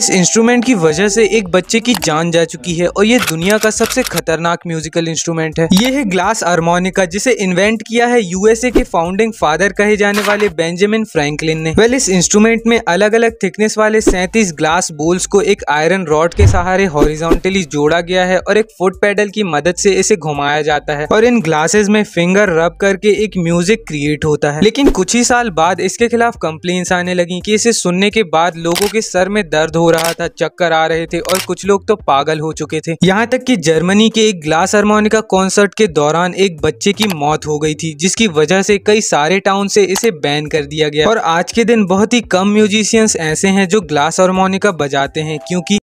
इस इंस्ट्रूमेंट की वजह से एक बच्चे की जान जा चुकी है और ये दुनिया का सबसे खतरनाक म्यूजिकल इंस्ट्रूमेंट है ये है ग्लास हारमोनिका जिसे इन्वेंट किया है यूएसए के फाउंडिंग फादर कहे जाने वाले बेंजामिन फ्रैंकलिन ने वेल इस इंस्ट्रूमेंट में अलग अलग थिकनेस वाले सैंतीस ग्लास बोल्स को एक आयरन रॉड के सहारे हॉरिजोंटली जोड़ा गया है और एक फुट पैडल की मदद से इसे घुमाया जाता है और इन ग्लासेज में फिंगर रब करके एक म्यूजिक क्रिएट होता है लेकिन कुछ ही साल बाद इसके खिलाफ कंप्लेन्स आने लगी की इसे सुनने के बाद लोगों के सर में दर्द हो रहा था चक्कर आ रहे थे और कुछ लोग तो पागल हो चुके थे यहाँ तक कि जर्मनी के एक ग्लास हारमोनिका कॉन्सर्ट के दौरान एक बच्चे की मौत हो गई थी जिसकी वजह से कई सारे टाउन से इसे बैन कर दिया गया और आज के दिन बहुत ही कम म्यूजिशियंस ऐसे हैं जो ग्लास हारमोनिका बजाते हैं क्योंकि